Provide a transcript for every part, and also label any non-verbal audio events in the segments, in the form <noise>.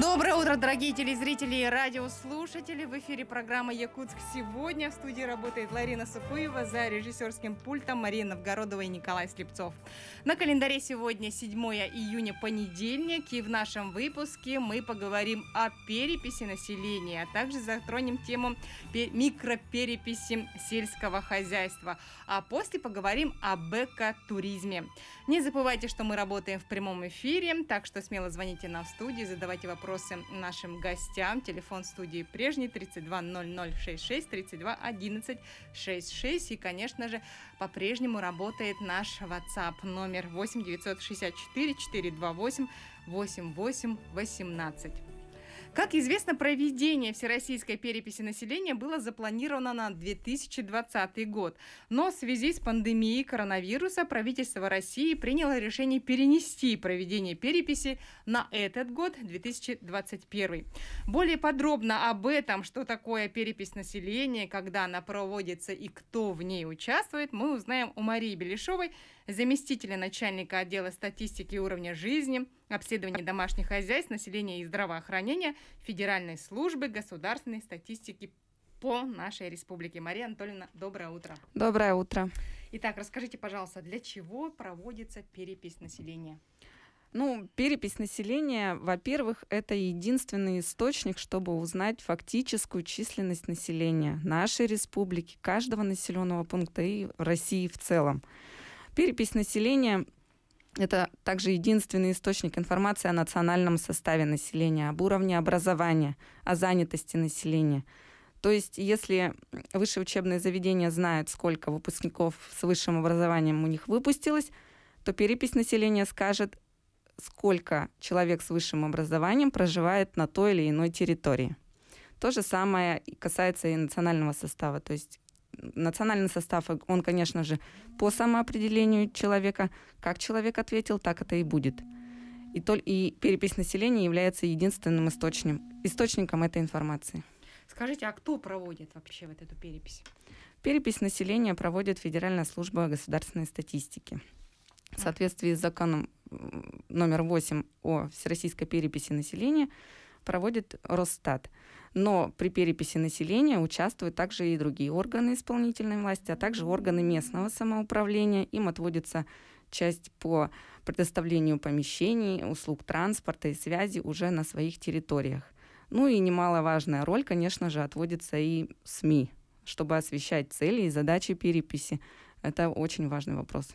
Доброе утро, дорогие телезрители и радиослушатели. В эфире программа «Якутск сегодня». В студии работает Ларина Сукуева за режиссерским пультом Мария Новгородова и Николай Слепцов. На календаре сегодня 7 июня, понедельник. И в нашем выпуске мы поговорим о переписи населения, а также затронем тему микропереписи сельского хозяйства. А после поговорим об эко-туризме. Не забывайте, что мы работаем в прямом эфире, так что смело звоните нам в студию, задавайте вопросы нашим гостям. Телефон студии прежний 32 0066 32 11 66. И, конечно же, по-прежнему работает наш WhatsApp номер 8 964 428 88 18. Как известно, проведение всероссийской переписи населения было запланировано на 2020 год. Но в связи с пандемией коронавируса правительство России приняло решение перенести проведение переписи на этот год, 2021. Более подробно об этом, что такое перепись населения, когда она проводится и кто в ней участвует, мы узнаем у Марии Беляшовой, заместителя начальника отдела статистики уровня жизни, обследования домашних хозяйств, населения и здравоохранения Федеральной службы государственной статистики по нашей республике. Мария Анатольевна, доброе утро. Доброе утро. Итак, расскажите, пожалуйста, для чего проводится перепись населения? Ну, перепись населения, во-первых, это единственный источник, чтобы узнать фактическую численность населения нашей республики, каждого населенного пункта и России в целом. Перепись населения это также единственный источник информации о национальном составе населения, об уровне образования, о занятости населения. То есть, если высшее учебное заведение знает, сколько выпускников с высшим образованием у них выпустилось, то перепись населения скажет, сколько человек с высшим образованием проживает на той или иной территории. То же самое касается и национального состава, то есть национальный состав, э, он, конечно же, по самоопределению человека, как человек ответил, так это и будет. И, то, и перепись населения является единственным источником, источником этой информации. Скажите, а кто проводит вообще вот эту перепись? Перепись населения проводит Федеральная служба государственной статистики. В соответствии с законом номер 8 о всероссийской переписи населения проводит Росстат. Но при переписи населения участвуют также и другие органы исполнительной власти, а также органы местного самоуправления. Им отводится часть по предоставлению помещений, услуг транспорта и связи уже на своих территориях. Ну и немаловажная роль, конечно же, отводится и СМИ, чтобы освещать цели и задачи переписи. Это очень важный вопрос.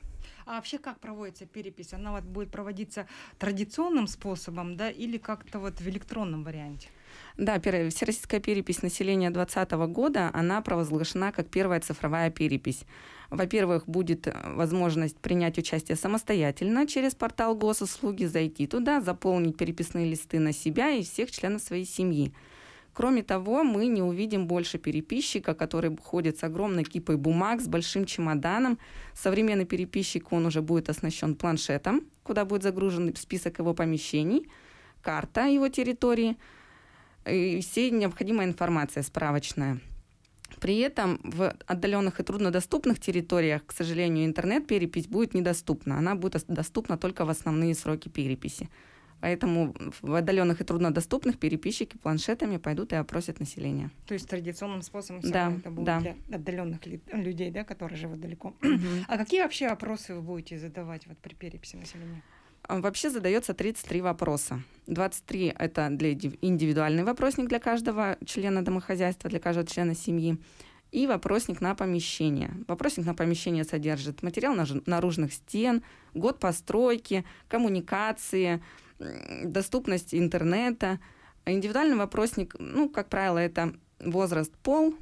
А вообще как проводится перепись? Она вот будет проводиться традиционным способом, да, или как-то вот в электронном варианте? Да, первая всероссийская перепись населения 2020 года, она провозглашена как первая цифровая перепись. Во-первых, будет э, возможность принять участие самостоятельно через портал госуслуги, зайти туда, заполнить переписные листы на себя и всех членов своей семьи. Кроме того, мы не увидим больше переписчика, который ходит с огромной кипой бумаг, с большим чемоданом. Современный переписчик, он уже будет оснащен планшетом, куда будет загружен список его помещений, карта его территории и все необходимая информация справочная. При этом в отдаленных и труднодоступных территориях, к сожалению, интернет-перепись будет недоступна. Она будет доступна только в основные сроки переписи. Поэтому в отдаленных и труднодоступных переписчики планшетами пойдут и опросят население. То есть традиционным способом да, это будет да. для отдаленных людей, да, которые живут далеко. <clears throat> А какие вообще опросы вы будете задавать вот при переписи населения? А, вообще задается 33 вопроса. 23 – это для индивидуальный вопросник для каждого члена домохозяйства, для каждого члена семьи. И вопросник на помещение. Вопросник на помещение содержит материал наружных стен, год постройки, коммуникации, доступность интернета. Индивидуальный вопросник, ну, как правило, это возраст, пол,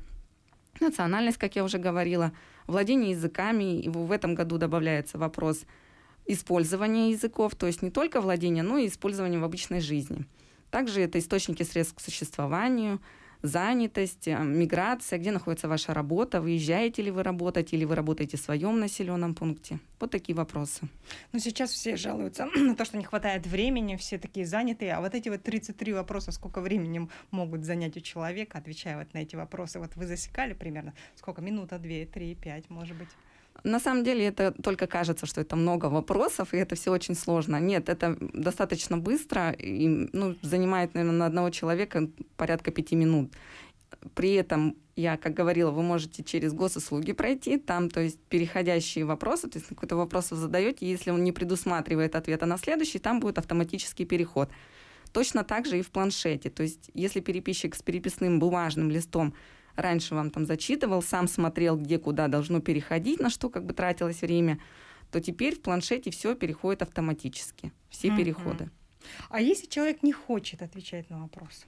национальность, как я уже говорила, владение языками. И в этом году добавляется вопрос использования языков, то есть не только владение, но и использование в обычной жизни. Также это источники средств к существованию – занятость, э, миграция, где находится ваша работа, выезжаете ли вы работать или вы работаете в своем населенном пункте. Вот такие вопросы. Ну, сейчас все жалуются <clears throat> на то, что не хватает времени, все такие занятые. А вот эти вот 33 вопроса, сколько времени могут занять у человека, отвечая вот на эти вопросы, вот вы засекали примерно, сколько, минута, две, три, пять, может быть? На самом деле это только кажется, что это много вопросов, и это все очень сложно. Нет, это достаточно быстро, и, ну, занимает, наверное, на одного человека порядка пяти минут. При этом, я как говорила, вы можете через госуслуги пройти, там, то есть, переходящие вопросы, то есть, какой-то вопрос вы задаете, если он не предусматривает ответа на следующий, там будет автоматический переход. Точно так же и в планшете. То есть, если переписчик с переписным бумажным листом раньше вам там зачитывал, сам смотрел, где куда должно переходить, на что как бы тратилось время, то теперь в планшете все переходит автоматически, все mm-hmm. переходы. А если человек не хочет отвечать на вопрос?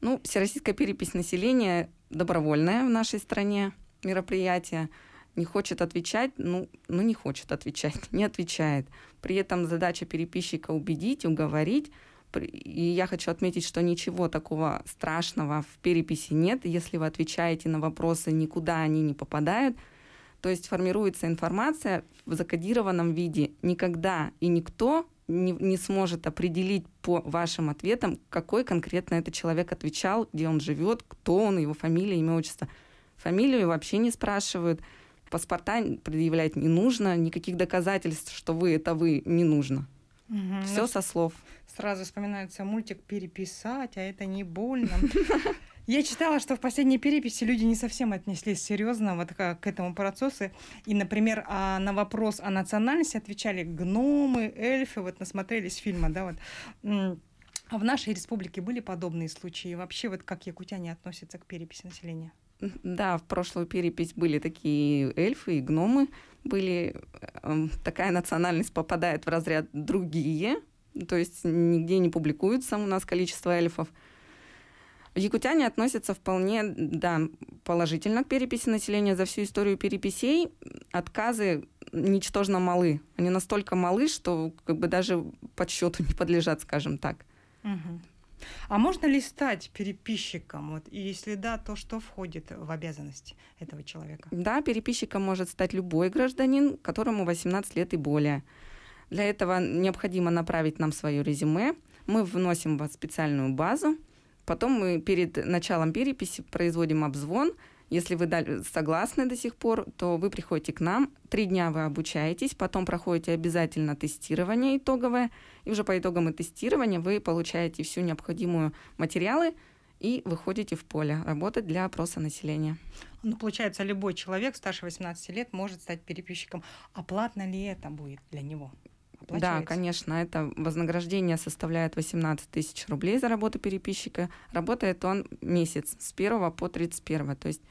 Ну, всероссийская перепись населения добровольная в нашей стране мероприятие. Не хочет отвечать, ну, ну не хочет отвечать, <laughs> не отвечает. При этом задача переписчика убедить, уговорить, и я хочу отметить, что ничего такого страшного в переписи нет, если вы отвечаете на вопросы, никуда они не попадают. То есть формируется информация в закодированном виде. Никогда и никто не, не сможет определить по вашим ответам, какой конкретно этот человек отвечал, где он живет, кто он, его фамилия, имя, отчество. Фамилию вообще не спрашивают, паспорта предъявлять не нужно, никаких доказательств, что вы это вы, не нужно. Угу. Все ну, со слов сразу вспоминается мультик «Переписать», а это не больно. <laughs> Я читала, что в последней переписи люди не совсем отнеслись серьезно вот к, к этому процессу. И, например, а, на вопрос о национальности отвечали гномы, эльфы, вот насмотрелись фильма, да, вот. А в нашей республике были подобные случаи? И вообще, вот как якутяне относятся к переписи населения? Да, в прошлую перепись были такие эльфы и гномы. Были э, такая национальность попадает в разряд другие, то есть нигде не публикуется у нас количество эльфов. Якутяне относятся вполне, да, положительно к переписи населения. За всю историю переписей отказы ничтожно малы. Они настолько малы, что как бы даже подсчету не подлежат, скажем так. Угу. А можно ли стать переписчиком? Вот, и если да, то что входит в обязанности этого человека? Да, переписчиком может стать любой гражданин, которому 18 лет и более. Для этого необходимо направить нам свое резюме. Мы вносим в специальную базу. Потом мы перед началом переписи производим обзвон. Если вы согласны до сих пор, то вы приходите к нам. Три дня вы обучаетесь, потом проходите обязательно тестирование итоговое. И уже по итогам тестирования вы получаете всю необходимую материалы, и выходите в поле работать для опроса населения. Ну, получается, любой человек старше 18 лет может стать переписчиком. А платно ли это будет для него? Да, конечно, это вознаграждение составляет 18 тысяч рублей за работу переписчика. Работает он месяц с 1 по 31, то есть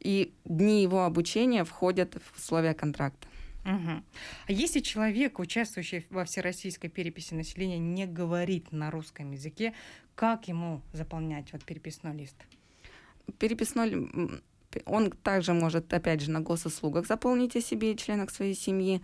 и дни его обучения входят в условия контракта. Угу. А если человек, участвующий во всероссийской переписи населения, не говорит на русском языке, как ему заполнять вот переписной лист? Переписной он также может, опять же, на госуслугах заполнить о себе и членах своей семьи.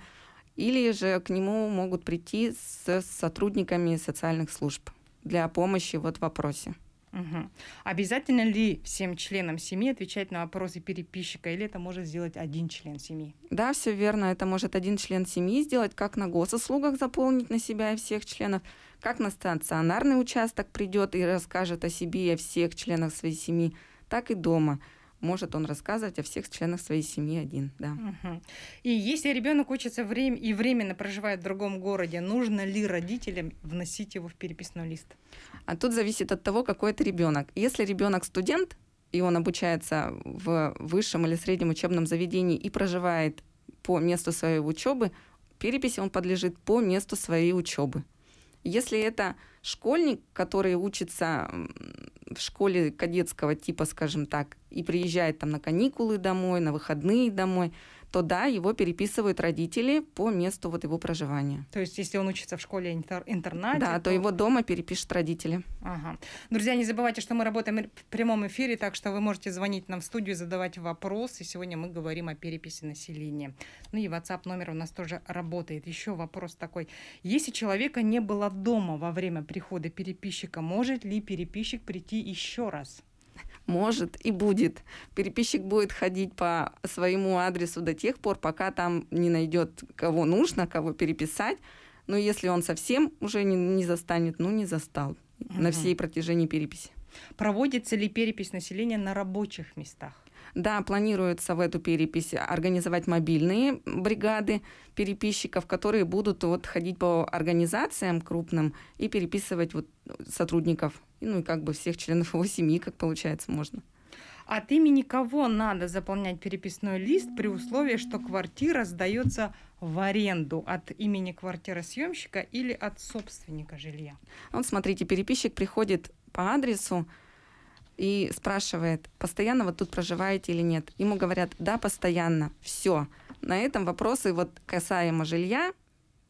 Или же к нему могут прийти с сотрудниками социальных служб для помощи вот в вопросе. Угу. Обязательно ли всем членам семьи отвечать на вопросы переписчика, или это может сделать один член семьи? Да, все верно. Это может один член семьи сделать, как на госуслугах заполнить на себя и всех членов, как на стационарный участок придет и расскажет о себе и о всех членах своей семьи, так и дома может он рассказывать о всех членах своей семьи один. Да. Угу. И если ребенок учится время и временно проживает в другом городе, нужно ли родителям вносить его в переписной лист? А тут зависит от того, какой это ребенок. Если ребенок студент, и он обучается в высшем или среднем учебном заведении и проживает по месту своей учебы, переписи он подлежит по месту своей учебы. Если это школьник, который учится в школе кадетского типа, скажем так, и приезжает там на каникулы домой, на выходные домой, то да, его переписывают родители по месту вот его проживания. То есть, если он учится в школе интер- интернате, да, то... то его дома перепишут родители. Ага. Друзья, не забывайте, что мы работаем в прямом эфире, так что вы можете звонить нам в студию, задавать вопросы. Сегодня мы говорим о переписи населения. Ну и WhatsApp номер у нас тоже работает. Еще вопрос такой: если человека не было дома во время прихода переписчика, может ли переписчик прийти еще раз? может и будет. Переписчик будет ходить по своему адресу до тех пор, пока там не найдет, кого нужно, кого переписать. Но если он совсем уже не, не застанет, ну не застал угу. на всей протяжении переписи. Проводится ли перепись населения на рабочих местах? Да, планируется в эту перепись организовать мобильные бригады переписчиков, которые будут вот ходить по организациям крупным и переписывать вот сотрудников, ну и как бы всех членов его семьи, как получается, можно. От имени кого надо заполнять переписной лист при условии, что квартира сдается в аренду от имени квартиросъемщика или от собственника жилья? Вот смотрите, переписчик приходит по адресу, и спрашивает, постоянно вы тут проживаете или нет. Ему говорят, да, постоянно, все. На этом вопросы вот касаемо жилья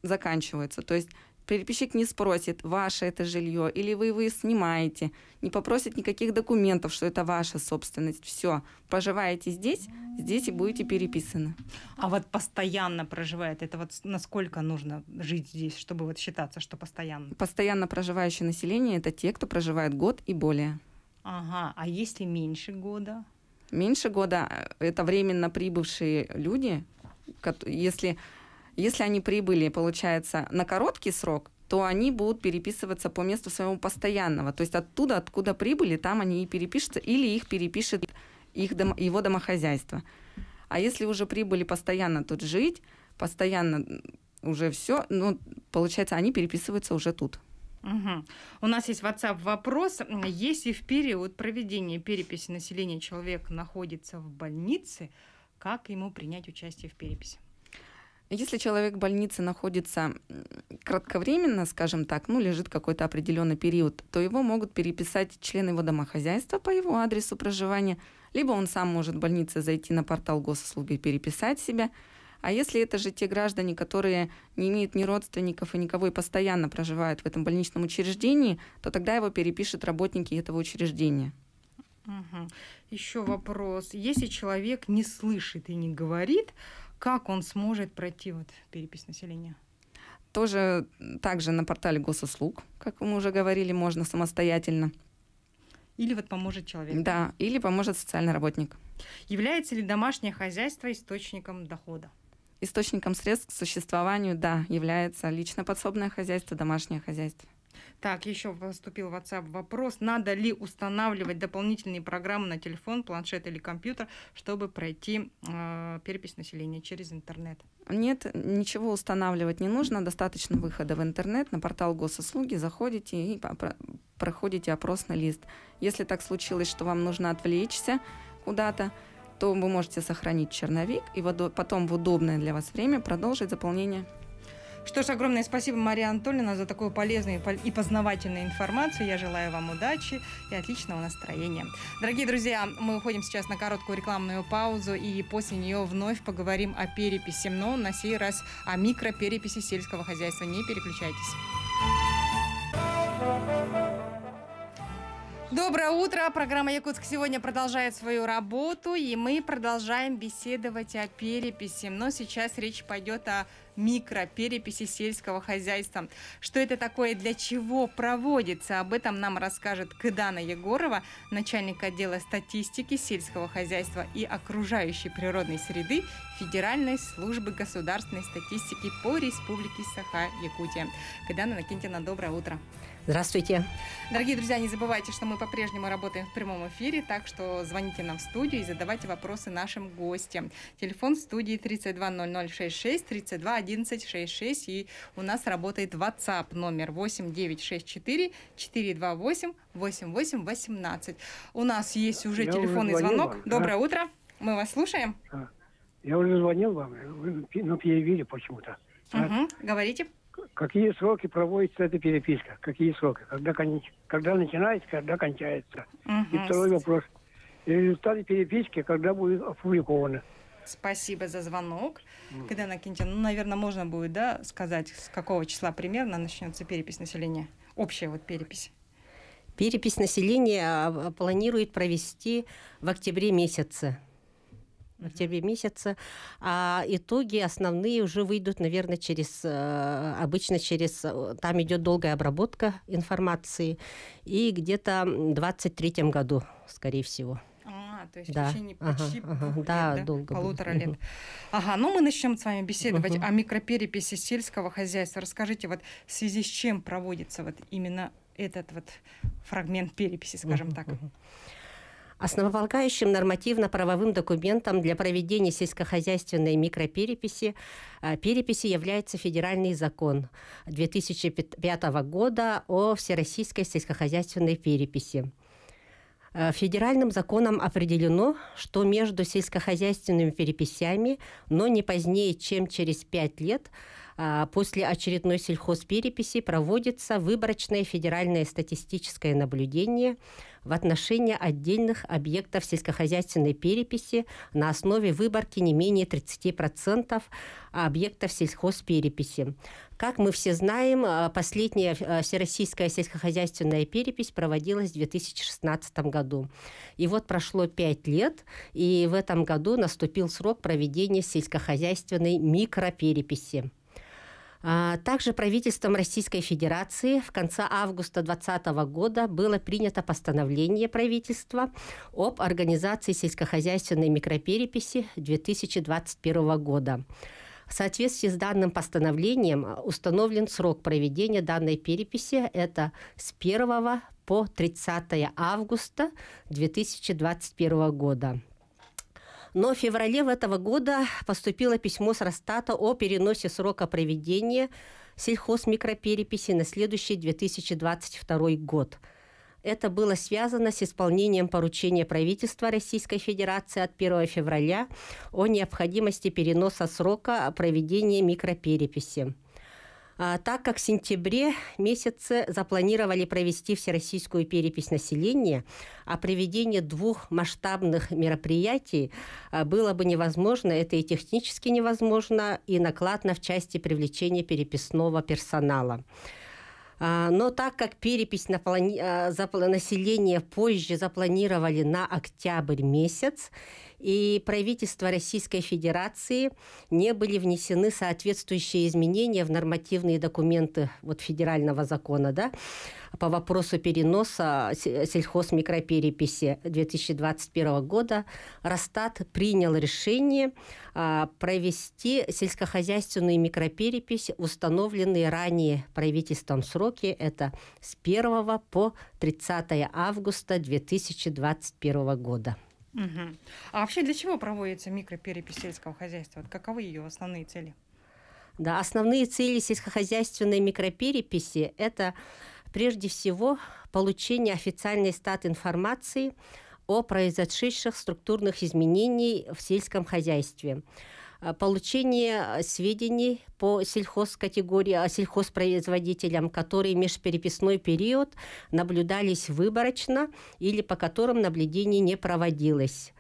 заканчиваются. То есть переписчик не спросит, ваше это жилье, или вы его снимаете, не попросит никаких документов, что это ваша собственность. Все, проживаете здесь, здесь и будете переписаны. А вот постоянно проживает, это вот насколько нужно жить здесь, чтобы вот считаться, что постоянно? Постоянно проживающее население – это те, кто проживает год и более. Ага, а если меньше года? Меньше года э, это временно прибывшие люди. Если, если они прибыли, получается, на короткий срок, то они будут переписываться по месту своего постоянного. То есть оттуда, откуда прибыли, там они и перепишутся, или их перепишет их дом, его домохозяйство. А если уже прибыли постоянно тут жить, постоянно уже все, ну, получается, они переписываются уже тут. Угу. У нас есть WhatsApp вопрос. Если в период проведения переписи населения человек находится в больнице, как ему принять участие в переписи? Если человек в больнице находится кратковременно, скажем так, ну, лежит какой-то определенный период, то его могут переписать члены его домохозяйства по его адресу проживания, либо он сам может в больнице зайти на портал госуслуги и переписать себя – а если это же те граждане, которые не имеют ни родственников и никого и постоянно проживают в этом больничном учреждении, то тогда его перепишут работники этого учреждения. Угу. Еще вопрос. Если человек не слышит и не говорит, как он сможет пройти вот перепись населения? Тоже также на портале госуслуг, как мы уже говорили, можно самостоятельно. Или вот поможет человек. Да, или поможет социальный работник. Является ли домашнее хозяйство источником дохода? источником средств к существованию, да, является лично подсобное хозяйство, домашнее хозяйство. Так, еще поступил в WhatsApp вопрос, надо ли устанавливать дополнительные программы на телефон, планшет или компьютер, чтобы пройти э, перепись населения через интернет? Нет, ничего устанавливать не нужно, достаточно выхода в интернет, на портал госуслуги заходите и проходите опросный лист. Если так случилось, что вам нужно отвлечься куда-то, то вы можете сохранить черновик и потом в удобное для вас время продолжить заполнение что ж, огромное спасибо, Мария Анатольевна, за такую полезную и познавательную информацию. Я желаю вам удачи и отличного настроения. Дорогие друзья, мы уходим сейчас на короткую рекламную паузу, и после нее вновь поговорим о переписи, но на сей раз о микропереписи сельского хозяйства. Не переключайтесь. Доброе утро. Программа «Якутск» сегодня продолжает свою работу, и мы продолжаем беседовать о переписи. Но сейчас речь пойдет о микропереписи сельского хозяйства. Что это такое, для чего проводится, об этом нам расскажет Кыдана Егорова, начальник отдела статистики сельского хозяйства и окружающей природной среды Федеральной службы государственной статистики по Республике Саха-Якутия. Кыдана Накинтина, доброе утро. Здравствуйте. Дорогие друзья, не забывайте, что мы по-прежнему работаем в прямом эфире, так что звоните нам в студию и задавайте вопросы нашим гостям. Телефон студии 320066, 321166 и у нас работает WhatsApp номер 8964 428 8818. У нас есть уже Я телефонный уже звонок. Вам, Доброе да? утро. Мы вас слушаем. А, я уже звонил вам, вы на ну, перевели ну, почему-то. Угу. Говорите какие сроки проводится эта переписка, какие сроки, когда, когда начинается, когда кончается. Угу. И второй вопрос. Результаты переписки, когда будут опубликованы. Спасибо за звонок. Mm. Когда Накинтин, ну, наверное, можно будет, да, сказать, с какого числа примерно начнется перепись населения, общая вот перепись. Перепись населения а, а, планирует провести в октябре месяце в октябре месяце, а итоги основные уже выйдут, наверное, через э, обычно через э, там идет долгая обработка информации и где-то в третьем году, скорее всего. А, то есть да. в течение почти ага, ага, лет, да, долго полутора было. лет. Ага, ну мы начнем с вами беседовать угу. о микропереписи сельского хозяйства. Расскажите, вот в связи с чем проводится вот именно этот вот фрагмент переписи, скажем угу, так. Основополагающим нормативно-правовым документом для проведения сельскохозяйственной микропереписи а, переписи является федеральный закон 2005 года о всероссийской сельскохозяйственной переписи. А, федеральным законом определено, что между сельскохозяйственными переписями, но не позднее, чем через пять лет, а, после очередной сельхозпереписи проводится выборочное федеральное статистическое наблюдение в отношении отдельных объектов сельскохозяйственной переписи на основе выборки не менее 30% объектов сельхозпереписи. Как мы все знаем, а, последняя а, всероссийская сельскохозяйственная перепись проводилась в 2016 году. И вот прошло 5 лет, и в этом году наступил срок проведения сельскохозяйственной микропереписи. А, также правительством Российской Федерации в конце августа 2020 года было принято постановление правительства об организации сельскохозяйственной микропереписи 2021 года. В соответствии с данным постановлением установлен срок проведения данной переписи. Это с 1 по 30 августа 2021 года. Но в феврале этого года поступило письмо с Росстата о переносе срока проведения сельхозмикропереписи на следующий 2022 год. Это было связано с исполнением поручения правительства Российской Федерации от 1 февраля о необходимости переноса срока проведения микропереписи. А, так как в сентябре месяце запланировали провести всероссийскую перепись населения, а проведение двух масштабных мероприятий а, было бы невозможно, это и технически невозможно, и накладно в части привлечения переписного персонала. А, но так как перепись на плани... населения позже запланировали на октябрь месяц, и правительство Российской Федерации не были внесены соответствующие изменения в нормативные документы вот, федерального закона да, по вопросу переноса сельхозмикропереписи 2021 года. Росстат принял решение а, провести сельскохозяйственную микроперепись, установленные ранее правительством сроки. Это с 1 по 30 августа 2021 года. Угу. А вообще для чего проводится микроперепись сельского хозяйства? каковы ее основные цели? Да, основные цели сельскохозяйственной микропереписи – это прежде всего получение официальной стат информации о произошедших структурных изменений в сельском хозяйстве – Э, получение э, сведений по сельхозкатегории, о э, сельхозпроизводителям, которые межпереписной период наблюдались выборочно или по которым наблюдение не проводилось.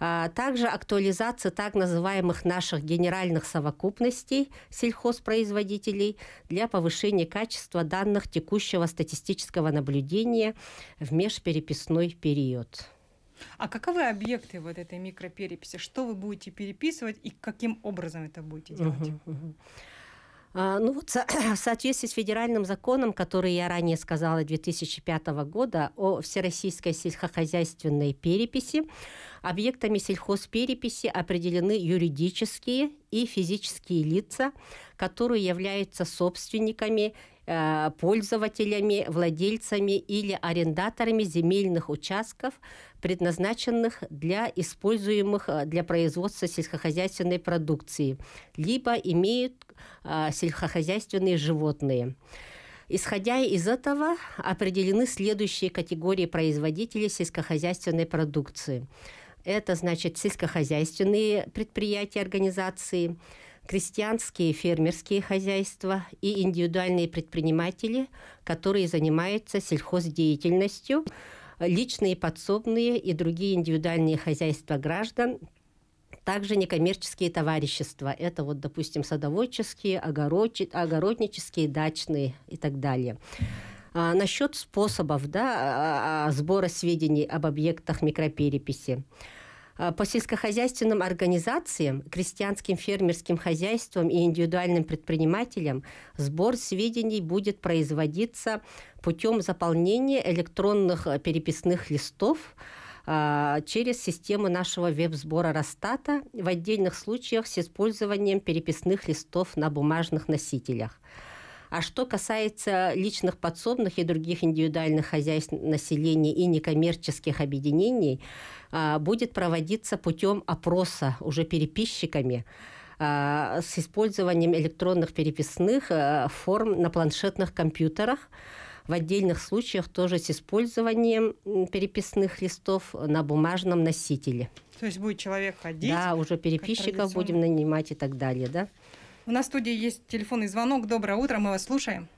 А, также актуализация так называемых наших генеральных совокупностей сельхозпроизводителей для повышения качества данных текущего статистического наблюдения в межпереписной период. А каковы объекты вот этой микропереписи? Что вы будете переписывать и каким образом это будете делать? uh Ну вот <clears throat> в соответствии с федеральным законом, который я ранее сказала 2005 года о всероссийской сельскохозяйственной переписи, объектами сельхозпереписи определены юридические и физические лица, которые являются собственниками Э, пользователями, владельцами или арендаторами земельных участков, предназначенных для используемых э, для производства сельскохозяйственной продукции, либо имеют э, сельскохозяйственные животные. Исходя из этого, определены следующие категории производителей сельскохозяйственной продукции. Это значит сельскохозяйственные предприятия, организации – крестьянские фермерские хозяйства и индивидуальные предприниматели, которые занимаются сельхоздеятельностью, личные подсобные и другие индивидуальные хозяйства граждан, также некоммерческие товарищества. Это вот, допустим, садоводческие, огороднические, дачные и так далее. А, насчет способов да, а, а, а, сбора сведений об объектах микропереписи. Э, по сельскохозяйственным организациям, крестьянским фермерским хозяйствам и индивидуальным предпринимателям сбор сведений будет производиться путем заполнения электронных э, переписных листов э, через систему нашего веб-сбора Росстата в отдельных случаях с использованием переписных листов на бумажных носителях. А что касается личных подсобных и других индивидуальных хозяйств населения и некоммерческих объединений, а, будет проводиться путем опроса уже переписчиками а, с использованием электронных переписных а, форм на планшетных компьютерах, в отдельных случаях тоже с использованием переписных листов на бумажном носителе. То есть будет человек ходить? Да, уже переписчиков будем нанимать и так далее, да? У нас в студии есть телефонный звонок. Доброе утро, мы вас слушаем.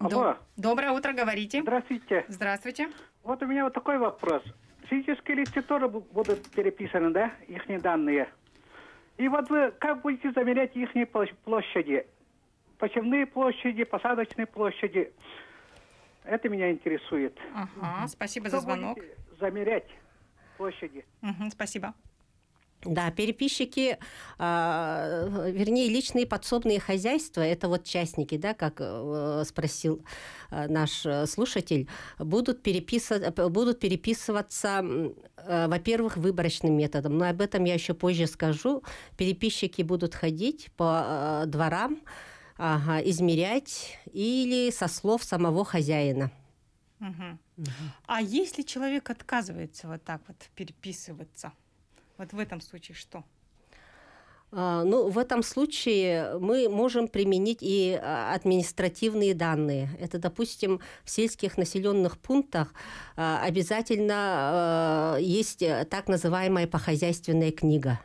Алло. Доброе утро, говорите. Здравствуйте. Здравствуйте. Вот у меня вот такой вопрос. Физические лица тоже будут переписаны, да, их данные? И вот вы как будете замерять их площади? Посевные площади, посадочные площади. Это меня интересует. Ага, спасибо Что за звонок. Замерять площади. Угу, спасибо. Да, переписчики, а, вернее, личные подсобные хозяйства, это вот частники, да, как э, спросил э, наш э, слушатель, будут, переписывать, будут переписываться, во-первых, выборочным методом, но об этом я еще позже скажу. Переписчики будут ходить по дворам, ага, измерять или со слов самого хозяина. Угу. Угу. А если человек отказывается вот так вот переписываться? Вот в этом случае что? А, ну, в этом случае мы можем применить и а, административные данные. Это, допустим, в сельских населенных пунктах а, обязательно есть э, так называемая похозяйственная книга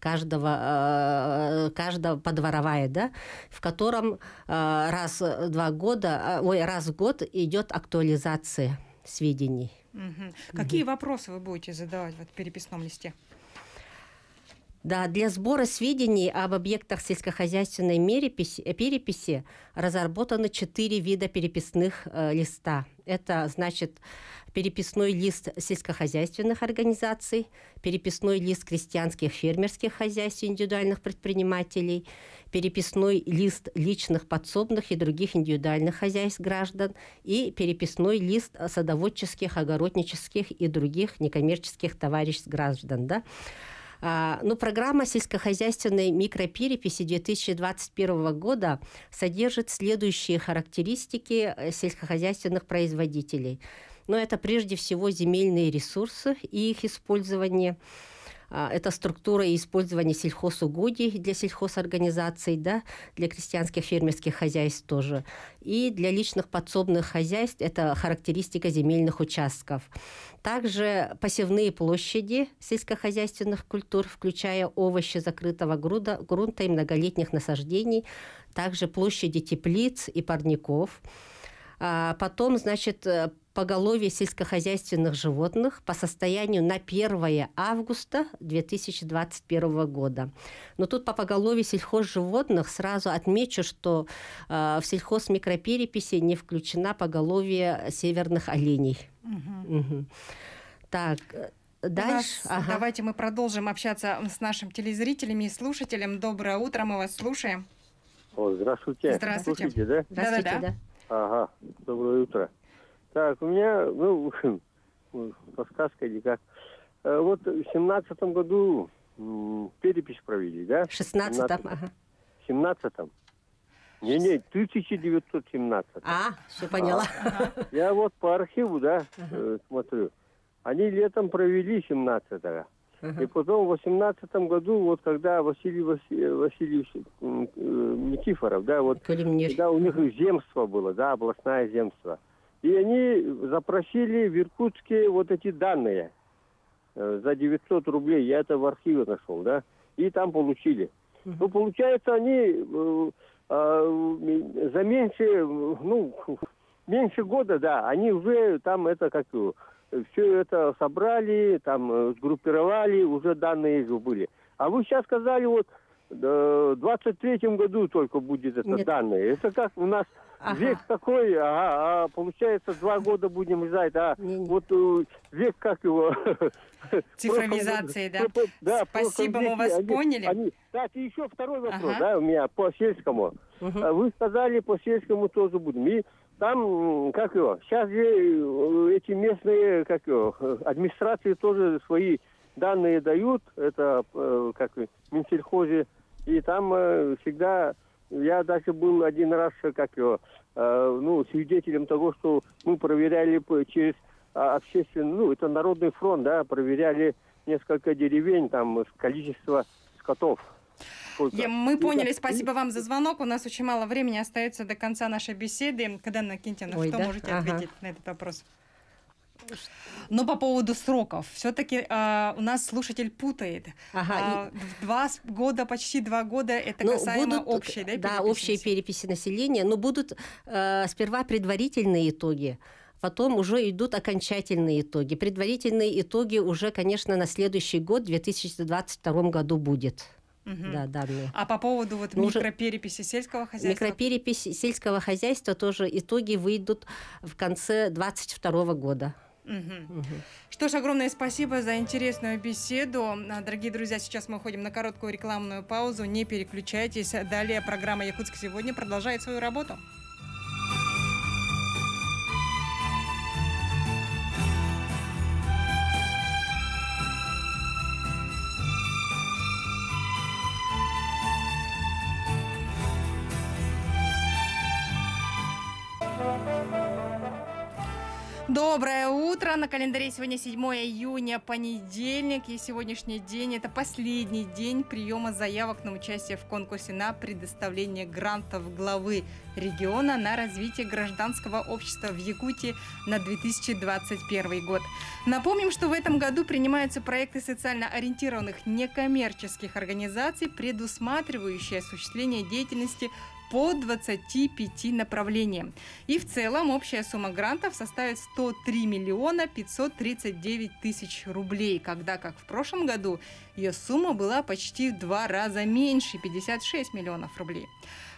каждого, каждого подворовая, да, в котором раз два года, ой, раз в год идет актуализация сведений. Угу. Какие угу. вопросы вы будете задавать в переписном листе? Да, для сбора сведений об объектах сельскохозяйственной переписи, переписи разработаны четыре вида переписных э, листа. Это значит переписной лист сельскохозяйственных организаций, переписной лист крестьянских фермерских хозяйств индивидуальных предпринимателей, переписной лист личных подсобных и других индивидуальных хозяйств граждан и переписной лист садоводческих, огороднических и других некоммерческих товариществ граждан. Да? А, ну, программа сельскохозяйственной микропереписи 2021 года содержит следующие характеристики э, сельскохозяйственных производителей. Но это прежде всего земельные ресурсы и их использование – а, это структура и использование сельхозугодий для сельхозорганизаций, да, для крестьянских фермерских хозяйств тоже. И для личных подсобных хозяйств это характеристика земельных участков. Также посевные площади сельскохозяйственных культур, включая овощи закрытого груда, грунта и многолетних насаждений, также площади теплиц и парников – а потом, значит, э, поголовье сельскохозяйственных животных по состоянию на 1 августа 2021 года. Но тут по поголовью сельхозживотных сразу отмечу, что э, в сельхозмикропереписи не включена поголовье северных оленей. Угу. Угу. Так, э, Дальше. Нас, ага. Давайте мы продолжим общаться с нашим телезрителями и слушателем. Доброе утро, мы вас слушаем. О, здравствуйте. Здравствуйте. Слушайте, да? Здравствуйте, да. да. Ага, доброе утро. Так, у меня, ну, <laughs> подсказка никак. Э, вот в семнадцатом году перепись провели, да? В шестнадцатом, ага. В семнадцатом. Не-не, 1917. А, все поняла. А, я вот по архиву, да, ага. Э, смотрю. Они летом провели 17-го. И потом в 18 году, вот когда Василий Василь, Васильевич э, Никифоров, да, вот, Калимнир. когда у них земство было, да, областное земство, и они запросили в Иркутске вот эти данные э, за 900 рублей, я это в архиве нашел, да, и там получили. uh Ну, получается, они э, а, за меньше, ну, <laughs> меньше года, да, они уже там это как все это собрали, там э, сгруппировали, уже данные были. А вы сейчас сказали, вот в 23-м году только будет это Нет. данные. Это как у нас ага. век такой, ага, а получается два года будем ждать, а Не. вот э, век как его... <laughs> Цифровизации, да? да? Спасибо, мы вас они, поняли. Они... Так, и еще второй вопрос, ага. да, у меня по сельскому. Угу. Вы сказали, по сельскому тоже будем. И там, как его, сейчас э, эти местные, как его, администрации тоже свои данные дают, это э, как Минсельхозе, и там э, всегда, я даже был один раз, как его, ну, свидетелем того, что мы проверяли через а, общественный, ну, это Народный фронт, да, проверяли несколько деревень, там, количество скотов насколько... Мы ну поняли, спасибо вам за звонок. У нас очень мало времени остается до конца нашей беседы. Когда Накинтина, Ой, что можете ответить на этот вопрос? Но ну, по поводу сроков, все-таки э, а, у нас слушатель путает. Ага, э, и... Два года, почти два года, это ну, касаемо будут, общей, да, Да, общей переписи населения, но будут э, сперва предварительные итоги потом уже идут окончательные итоги. Предварительные итоги уже, конечно, на следующий год, в 2022 году будет угу. да, данные. А по поводу вот ну, микропереписи сельского хозяйства? Микроперепись сельского хозяйства тоже итоги выйдут в конце 2022 года. Угу. Угу. Что ж, огромное спасибо за интересную беседу. А, дорогие друзья, сейчас мы уходим на короткую рекламную паузу. Не переключайтесь. Далее программа «Якутск сегодня» продолжает свою работу. Доброе утро! На календаре сегодня 7 июня, понедельник, и сегодняшний день – это последний день приема заявок на участие в конкурсе на предоставление грантов главы региона на развитие гражданского общества в Якутии на 2021 год. Напомним, что в этом году принимаются проекты социально ориентированных некоммерческих организаций, предусматривающие осуществление деятельности по 25 направлениям. И в целом общая сумма грантов составит 103 миллиона 539 тысяч рублей, когда, как в прошлом году, ее сумма была почти в два раза меньше – 56 миллионов рублей.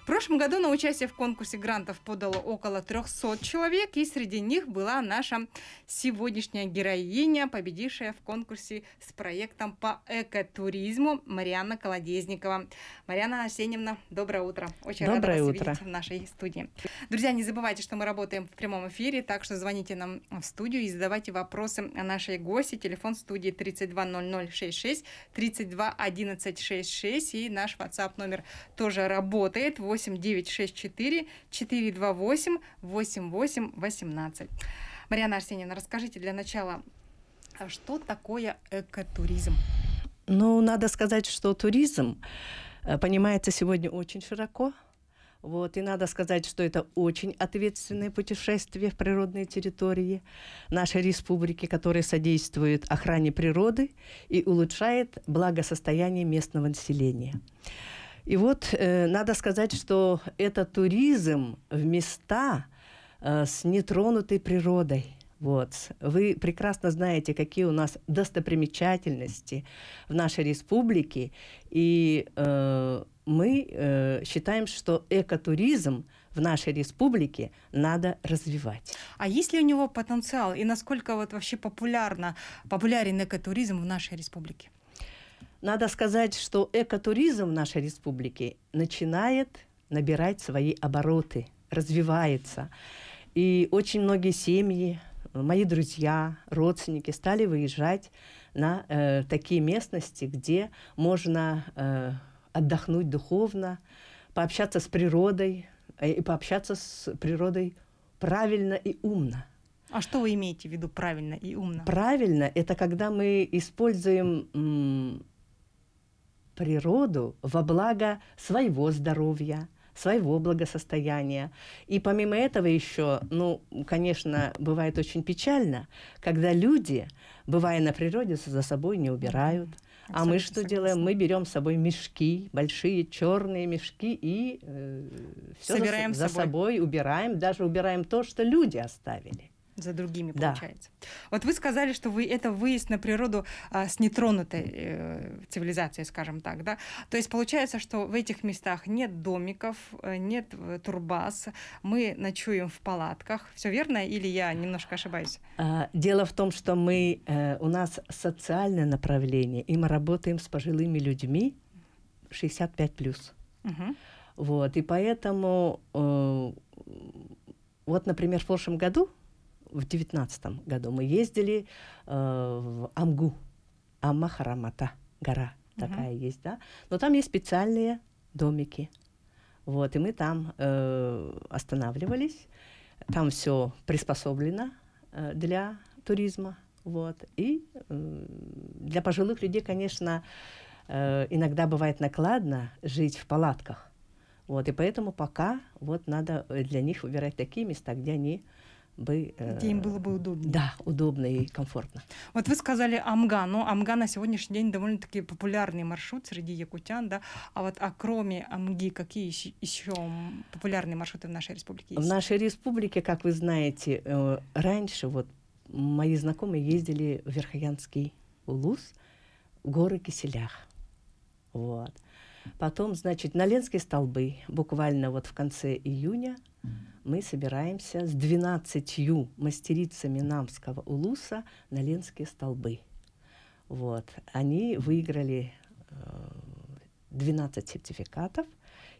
В прошлом году на участие в конкурсе грантов подало около 300 человек, и среди них была наша сегодняшняя героиня, победившая в конкурсе с проектом по экотуризму Марианна Колодезникова. Марьяна Арсеньевна, доброе утро. Очень доброе рада вас утро. видеть в нашей студии. Друзья, не забывайте, что мы работаем в прямом эфире, так что звоните нам в студию и задавайте вопросы о нашей гости. Телефон студии 320066, 321166 и наш WhatsApp номер тоже работает. 8 8 9 6 4 428 88 18. Марьяна Арсеньевна, расскажите для начала, а что такое экотуризм? Ну, надо сказать, что туризм э, понимается сегодня очень широко. Вот, и надо сказать, что это очень ответственное путешествие в природные территории нашей республики, которое содействует охране природы и улучшает благосостояние местного населения. И вот э, надо сказать, что это туризм в места э, с нетронутой природой. Вот. Вы прекрасно знаете, какие у нас достопримечательности в нашей республике. И э, мы э, считаем, что экотуризм в нашей республике надо развивать. А есть ли у него потенциал и насколько вот вообще популярно, популярен экотуризм в нашей республике? Надо сказать, что экотуризм в нашей республике начинает набирать свои обороты, развивается. И очень многие семьи, мои друзья, родственники стали выезжать на э, такие местности, где можно э, отдохнуть духовно, пообщаться с природой э, и пообщаться с природой правильно и умно. А что вы имеете в виду правильно и умно? Правильно – это когда мы используем природу во благо своего здоровья, своего благосостояния. И помимо этого еще, ну, конечно, бывает очень печально, когда люди, бывая на природе, за собой не убирают. А мы что делаем? Мы берем с собой мешки, большие черные мешки, и э, все Собираем за, за собой. собой убираем, даже убираем то, что люди оставили за другими, да. получается. Вот вы сказали, что вы это выезд на природу а, с нетронутой э, цивилизацией, скажем так, да? То есть получается, что в этих местах нет домиков, э, нет э, турбаз, мы ночуем в палатках. Все верно или я немножко ошибаюсь? А, дело в том, что мы, э, у нас социальное направление, и мы работаем с пожилыми людьми 65+. плюс. Угу. Вот, и поэтому... Э, вот, например, в прошлом году в девятнадцатом году мы ездили э, в Амгу, Амахарамата, гора такая есть, да. Но там есть специальные домики, вот, и мы там э, останавливались, там все приспособлено э, для туризма, вот, и э, для пожилых людей, конечно, э, иногда бывает накладно жить в палатках, вот, и поэтому пока вот надо э, для них выбирать такие места, где они э, бы... Э, Где им было бы удобно. Да, удобно и комфортно. Вот вы сказали Амга, но ну, Амга на сегодняшний день довольно-таки популярный маршрут среди якутян, да? А вот а кроме Амги, какие еще популярные маршруты в нашей республике есть? В нашей республике, как вы знаете, э, раньше вот мои знакомые ездили в Верхоянский улус, горы Киселях. Вот. Потом, значит, на Ленские столбы, буквально вот в конце июня, мы собираемся с 12 мастерицами Намского улуса на Ленские столбы. Вот. Они выиграли 12 э, сертификатов,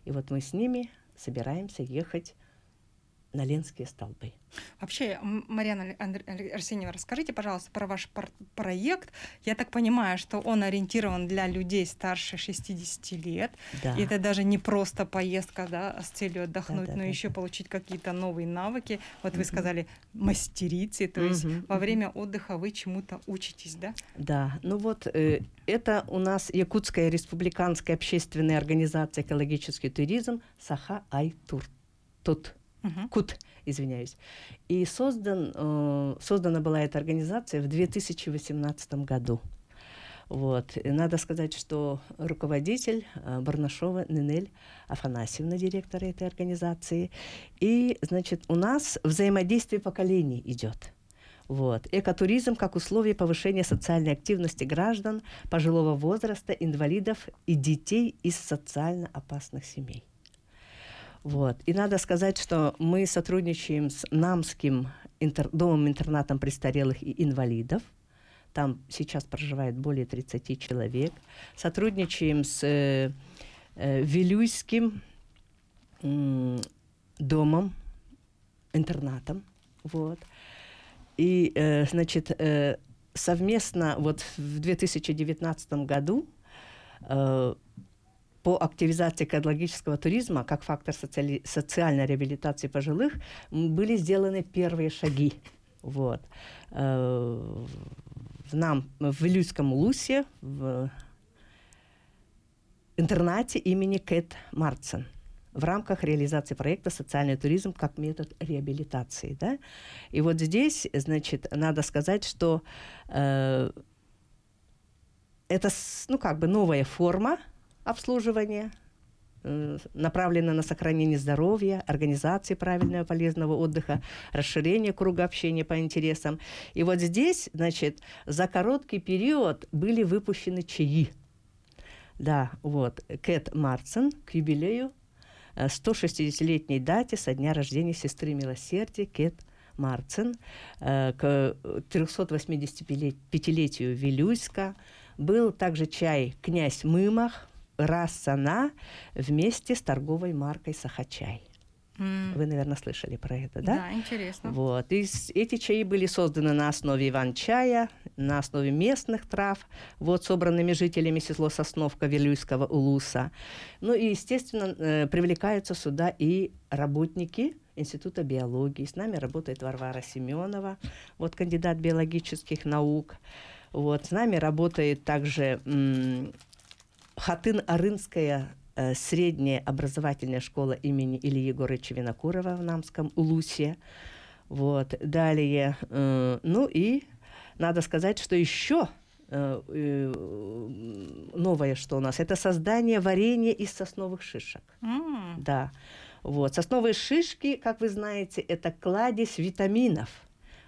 и вот мы с ними собираемся ехать на Ленские столбы. Вообще, Марьяна Арсеньева, расскажите, пожалуйста, про ваш проект. Я так понимаю, что он ориентирован для людей старше 60 лет. Да. И это даже не просто поездка да, с целью отдохнуть, да, да, но да, еще да. получить какие-то новые навыки. Вот вы сказали мастерицы, то есть во время отдыха вы чему-то учитесь, да? Да, ну вот э, это у нас Якутская республиканская общественная организация «Экологический туризм» Саха Айтур. Тут угу. КУТ, извиняюсь. И создан, э, создана была эта организация в 2018 году. Вот. И надо сказать, что руководитель э, Барнашова Нинель Афанасьевна, директор этой организации. И, значит, у нас взаимодействие поколений идет. Вот. Экотуризм как условие повышения социальной активности граждан пожилого возраста, инвалидов и детей из социально опасных семей. Вот. И надо сказать, что мы сотрудничаем с Намским интер... домом-интернатом престарелых и инвалидов. Там сейчас проживает более 30 человек. Сотрудничаем с э, э, Вилюйским э, домом, интернатом. Вот. И, э, значит, э, совместно вот в 2019 году э, по активизации экологического туризма как фактор социали- социальной реабилитации пожилых были сделаны первые шаги. Вот. Э, в нам в Илюйском Лусе в интернате имени Кэт Марцен в рамках реализации проекта «Социальный туризм как метод реабилитации». Да? И вот здесь, значит, надо сказать, что э, это, ну, как бы новая форма обслуживание э, направлено на сохранение здоровья, организации правильного полезного отдыха, расширение круга общения по интересам. И вот здесь, значит, за короткий период были выпущены чаи. Да, вот, Кэт Марцин к юбилею 160-летней э, дате со дня рождения сестры милосердия Кэт Марцин э, к 385-летию Вилюйска. Был также чай «Князь Мымах», Рассана вместе с торговой маркой Сахачай. Вы, наверное, слышали про это, да? Да, интересно. Вот. И эти чаи были созданы на основе иван-чая, на основе местных трав, вот, собранными жителями села Сосновка Вилюйского улуса. Ну и, естественно, э, привлекаются сюда и работники Института биологии. С нами работает Варвара Семенова, вот кандидат биологических наук. Вот. С нами работает также Хатын-Арынская э, средняя образовательная школа имени Ильи Егорыча Винокурова в Намском Улусе. Вот. Далее, э, ну и надо сказать, что еще э, новое, что у нас, это создание варенья из сосновых шишек. Mm. Да. Вот. Сосновые шишки, как вы знаете, это кладезь витаминов,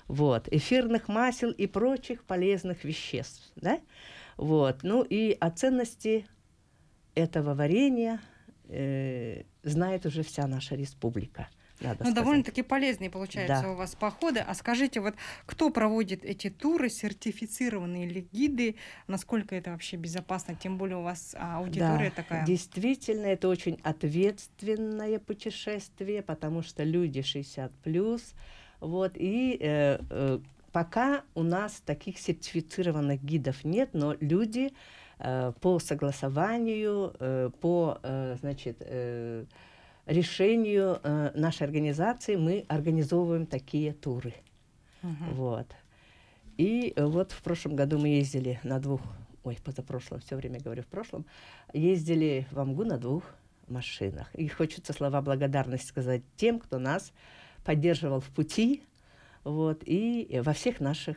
вот, эфирных масел и прочих полезных веществ. Да? Вот. Ну и о ценности этого варенья э, знает уже вся наша республика. Надо ну, сказать. довольно-таки полезные получаются да. у вас походы. А скажите, вот кто проводит эти туры, сертифицированные ли гиды? Насколько это вообще безопасно? Тем более у вас а, аудитория да, такая. Действительно, это очень ответственное путешествие, потому что люди 60 плюс. Вот, и э, э, пока у нас таких сертифицированных гидов нет, но люди Э, по согласованию, э, по э, значит, решению нашей организации мы организовываем такие туры. Угу. Вот. И вот в прошлом году мы ездили на двух, ой, позапрошлом, все время говорю в прошлом, ездили в Амгу на двух машинах. И хочется слова благодарности сказать тем, кто нас поддерживал в пути, вот, и во всех наших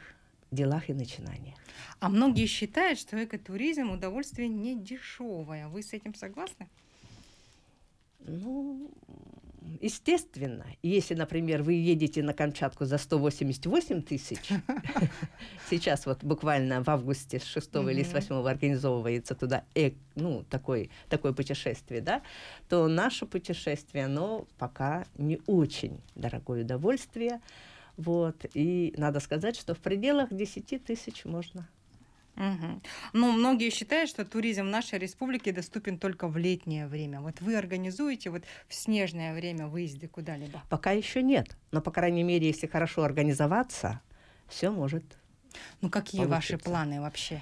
делах и начинаниях. А многие считают, что экотуризм удовольствие не дешевое. Вы с этим согласны? Ну, естественно. Если, например, вы едете на Камчатку за 188 тысяч, <laughs> сейчас вот буквально в августе с 6 или с 8 организовывается туда ну, такой, такое путешествие, да, то наше путешествие, оно пока не очень дорогое удовольствие. Вот. И надо сказать, что в пределах 10 тысяч можно. Угу. Ну, многие считают, что туризм в нашей республике доступен только в летнее время. Вот вы организуете вот в снежное время выезды куда-либо? Пока еще нет. Но, по крайней мере, если хорошо организоваться, все может Ну, какие получиться. ваши планы вообще?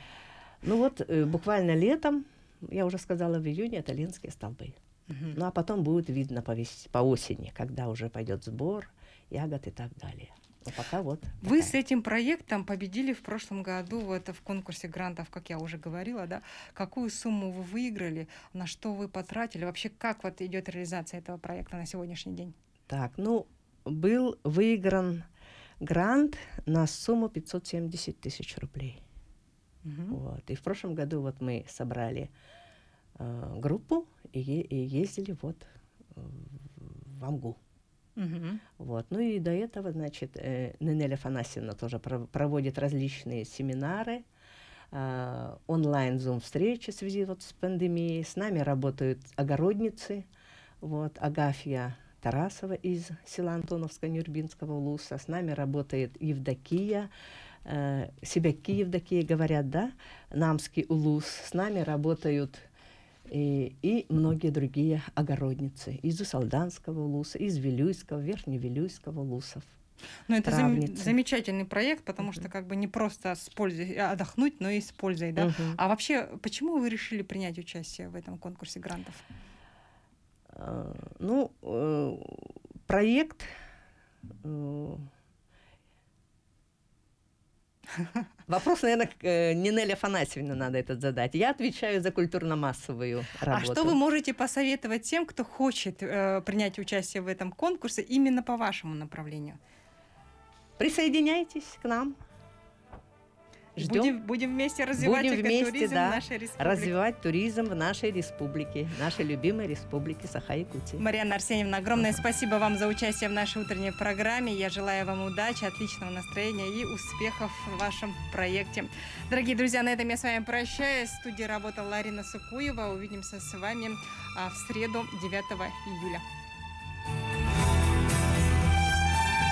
Ну вот, э, буквально летом, я уже сказала, в июне это Ленские столбы. Ну, а потом будет видно по, весь, по осени, когда уже пойдет сбор ягод и так далее. А пока вот. Такая. Вы с этим проектом победили в прошлом году вот в конкурсе грантов, как я уже говорила, да? Какую сумму вы выиграли, на что вы потратили? Вообще, как вот идет реализация этого проекта на сегодняшний день? Так, ну, был выигран грант на сумму 570 тысяч рублей. Угу. Вот. И в прошлом году вот мы собрали э, группу и, и ездили вот э, в Амгу. Угу. Вот. Ну и до этого, значит, э, Нинель Афанасьевна тоже проводит различные семинары, э, онлайн зум-встречи в связи вот с пандемией. С нами работают огородницы, вот, Агафья Тарасова из села Антоновска-Нюрбинского улуса. С нами работает Евдокия, э, Себяки Евдокия, говорят, да, Намский улус. С нами работают и, и многие другие огородницы из Усалданского улуса, из Вилюйского, Верхневилюйского лусов. Ну, это зам- замечательный проект, потому что как бы не просто с пользой э, отдохнуть, но и с пользой, да. uh А вообще, почему вы решили принять участие в этом конкурсе грантов? Э, ну, э, проект <laughs> Вопрос, наверное, э, не Нелли Афанасьевне надо этот задать. Я отвечаю за культурно-массовую а работу. А что вы можете посоветовать тем, кто хочет э, принять участие в этом конкурсе именно по вашему направлению? Присоединяйтесь к нам. Ждем. Будем, будем вместе развивать будем вместе, да, в нашей республике. Развивать туризм в нашей республике, нашей любимой республике Саха-Якутии. Марьяна Арсеньевна, огромное спасибо вам за участие в нашей утренней программе. Я желаю вам удачи, отличного настроения и успехов в вашем проекте. Дорогие друзья, на этом я с вами прощаюсь. В студии работала Ларина Сукуева. Увидимся с вами а, в среду 9 июля.